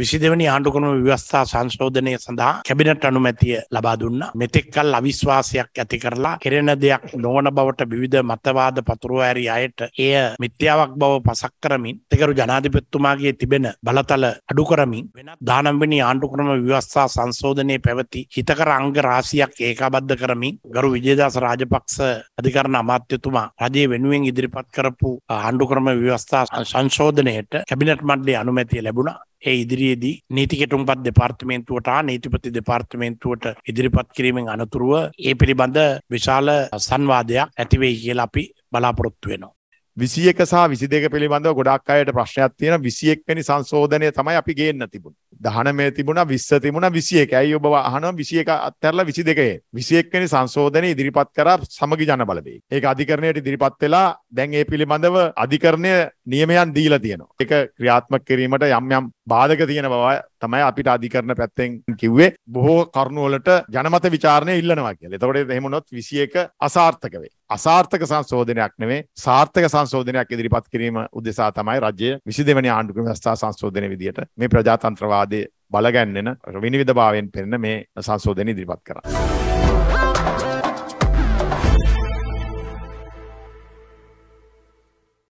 විසිදවනි ආණ්ඩුක්‍රම ව්‍යවස්ථා සංශෝධනය සඳහා කැබිනට අනුමැතිය ලබා දුන්න මෙතෙක්කල් අවිශ්වාසයක් ඇති කරලා කෙරෙන දෙයක් නොවන බවට විවිධ මතවාද පතුරුව ඇරි අයට එය මිත්‍යාවක් බව පසක් කරමින් තෙකරු ජනාධිපත්තුමාගේ තිබෙන බලතල අඩු කරමින් වෙන දානම්වෙනි ආණ්ඩුක්‍රම ව්‍යවස්ථා සංශෝධනය පැවති හිතකර අංග රාසියක් ඒකාබද්ධ කරමින් ගරු විජේදාස රාජපක්ෂ අධිකරණ අමාත්‍යතුමා රජය වෙනුවෙන් ඉදිරිපත් කරපු ආණ්ඩුක්‍රම ව්‍යවස්ථා සංශෝධනයට කැබිනට් මණ්ඩලයේ අනුමැතිය ලැබුණා ඒ ඉදිරියේදී නීතිකෙටුම්පත් දෙපාර්තමේන්තුවට හා නීතිපති දෙපාර්තමේන්තුවට ඉදිරිපත් කිරීමෙන් අනතුරුව ඒ පිළිබඳ විශාල සංවාදයක් ඇතිවෙයි කියලා අපි බලාපොරොත්තු වෙනවා. විසියක සහ විසි දෙක පිළිබඳව ගොඩක් අයට ප්‍රශ්නයක් තියෙන විසියෙක්වැනි සංශෝධනය තමයි අපි ගේන්න තිබුණ. දහනමේ තිබුණා විස්ස තිබුණා විසි එක ඇයි ඔබ අහනවා විසි එක අත්තරලා විසි දෙකේ විසි එක්වැනි සංශෝධනය ඉදිරිපත් කරා සමගි ජන බලවේග. ඒක අධිකරණයට ඉදිරිපත් වෙලා දැන් ඒ පිළිබඳව අධිකරණය නියමයන් දීලා තියෙනවා. ඒක ක්‍රියාත්මක කිරීමට යම් යම් බාධක තියෙන බව තමයි අපිට අධිකරන පැත්තෙන් කිව්වේ බොහෝ කරුණුවලට ජනමත විචාරණය ඉල්ලනවා කියලා. එතකොට එහෙමනොත් 21 අසාර්ථක වේ. අසාර්ථක සංශෝධනයක් නෙවෙයි සාර්ථක සංශෝධනයක් ඉදිරිපත් කිරීම උදෙසා තමයි රජය 22 වෙනි ආණ්ඩු ක්‍රම ව්‍යවස්ථා සංශෝධනයේ විදියට මේ ප්‍රජාතන්ත්‍රවාදයේ බලගැන්වෙන විනිවිදභාවයෙන් පෙරෙන මේ සංශෝධනය ඉදිරිපත් කරන්නේ.